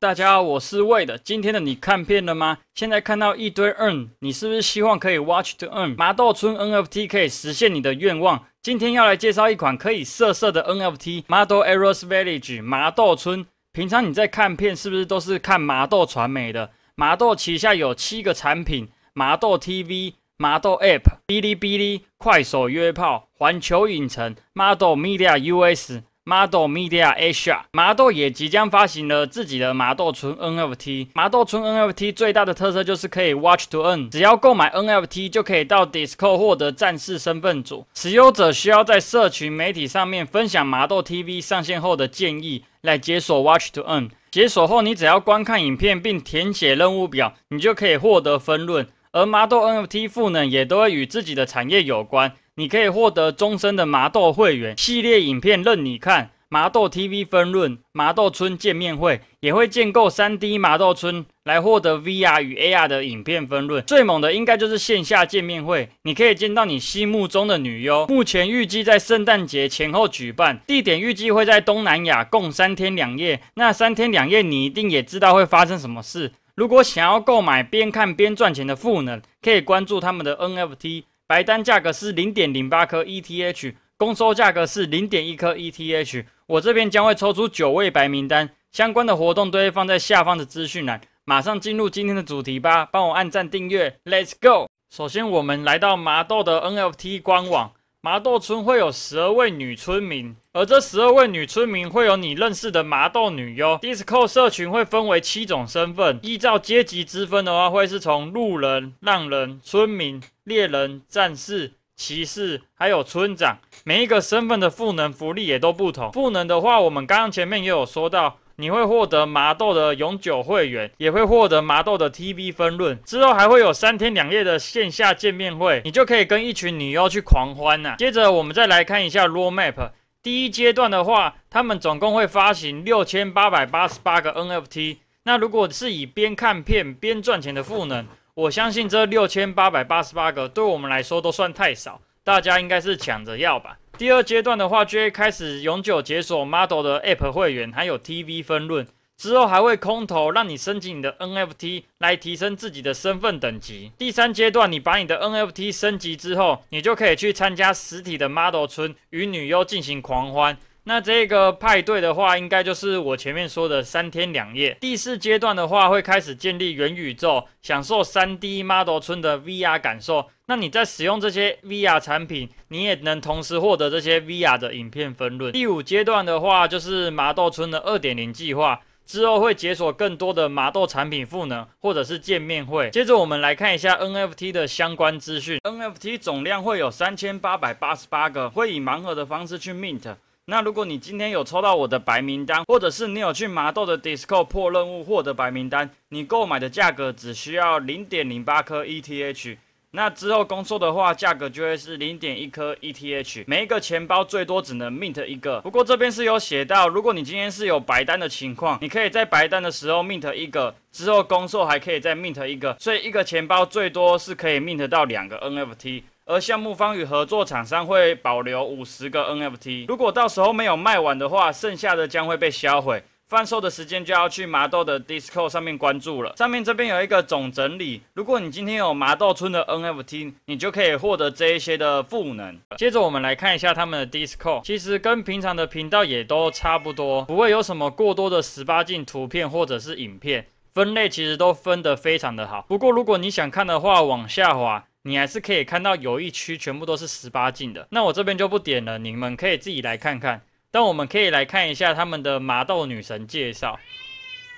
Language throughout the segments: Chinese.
大家好，我是魏的。今天的你看片了吗？现在看到一堆 earn，你是不是希望可以 watch to earn？麻豆村 NFT 可以实现你的愿望。今天要来介绍一款可以色色的 NFT，Model e r o s Village 麻豆村。平常你在看片是不是都是看麻豆传媒的？麻豆旗下有七个产品：麻豆 TV、麻豆 App、哔哩哔哩、快手约炮、环球影城、麻豆 Media US。m d o Media Asia 麻豆也即将发行了自己的麻豆村 NFT。麻豆村 NFT 最大的特色就是可以 Watch to Earn，只要购买 NFT 就可以到 Discord 获得战士身份组。持有者需要在社群媒体上面分享麻豆 TV 上线后的建议来解锁 Watch to Earn。解锁后，你只要观看影片并填写任务表，你就可以获得分论。而麻豆 NFT 赋能也都会与自己的产业有关。你可以获得终身的麻豆会员，系列影片任你看。麻豆 TV 分润、麻豆村见面会也会建构 3D 麻豆村来获得 VR 与 AR 的影片分润。最猛的应该就是线下见面会，你可以见到你心目中的女优。目前预计在圣诞节前后举办，地点预计会在东南亚，共三天两夜。那三天两夜，你一定也知道会发生什么事。如果想要购买边看边赚钱的赋能，可以关注他们的 NFT。白单价格是零点零八颗 ETH，公收价格是零点一颗 ETH。我这边将会抽出九位白名单，相关的活动都会放在下方的资讯栏。马上进入今天的主题吧，帮我按赞订阅，Let's go！首先我们来到麻豆的 NFT 官网。麻豆村会有十二位女村民，而这十二位女村民会有你认识的麻豆女优。Disco 社群会分为七种身份，依照阶级之分的话，会是从路人、浪人、村民、猎人、战士、骑士，还有村长。每一个身份的赋能福利也都不同。赋能的话，我们刚刚前面也有说到。你会获得麻豆的永久会员，也会获得麻豆的 TV 分论，之后还会有三天两夜的线下见面会，你就可以跟一群女优去狂欢啊。接着，我们再来看一下 Raw Map。第一阶段的话，他们总共会发行六千八百八十八个 NFT。那如果是以边看片边赚钱的赋能，我相信这六千八百八十八个对我们来说都算太少。大家应该是抢着要吧。第二阶段的话就会开始永久解锁 Model 的 App 会员，还有 TV 分论，之后还会空投让你升级你的 NFT 来提升自己的身份等级。第三阶段，你把你的 NFT 升级之后，你就可以去参加实体的 Model 村与女优进行狂欢。那这个派对的话，应该就是我前面说的三天两夜。第四阶段的话，会开始建立元宇宙，享受三 D model 村的 VR 感受。那你在使用这些 VR 产品，你也能同时获得这些 VR 的影片分论。第五阶段的话，就是麻豆村的二点零计划，之后会解锁更多的麻豆产品赋能，或者是见面会。接着我们来看一下 NFT 的相关资讯。NFT 总量会有三千八百八十八个，会以盲盒的方式去 mint。那如果你今天有抽到我的白名单，或者是你有去麻豆的 Discord 破任务获得白名单，你购买的价格只需要零点零八颗 ETH，那之后公售的话价格就会是零点一颗 ETH。每一个钱包最多只能 mint 一个，不过这边是有写到，如果你今天是有白单的情况，你可以在白单的时候 mint 一个，之后公售还可以再 mint 一个，所以一个钱包最多是可以 mint 到两个 NFT。而项目方与合作厂商会保留五十个 NFT，如果到时候没有卖完的话，剩下的将会被销毁。贩售的时间就要去麻豆的 d i s c o 上面关注了。上面这边有一个总整理，如果你今天有麻豆村的 NFT，你就可以获得这一些的赋能。接着我们来看一下他们的 d i s c o 其实跟平常的频道也都差不多，不会有什么过多的十八禁图片或者是影片，分类其实都分得非常的好。不过如果你想看的话，往下滑。你还是可以看到游一区全部都是十八禁的，那我这边就不点了，你们可以自己来看看。但我们可以来看一下他们的麻豆女神介绍。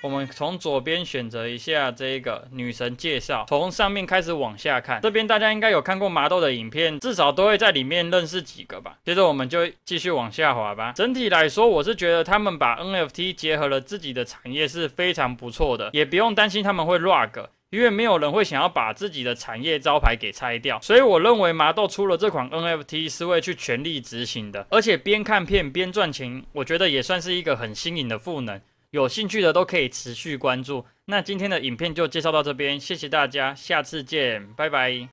我们从左边选择一下这个女神介绍，从上面开始往下看。这边大家应该有看过麻豆的影片，至少都会在里面认识几个吧。接着我们就继续往下滑吧。整体来说，我是觉得他们把 NFT 结合了自己的产业是非常不错的，也不用担心他们会 rug。因为没有人会想要把自己的产业招牌给拆掉，所以我认为麻豆出了这款 NFT 是会去全力执行的，而且边看片边赚钱，我觉得也算是一个很新颖的赋能。有兴趣的都可以持续关注。那今天的影片就介绍到这边，谢谢大家，下次见，拜拜。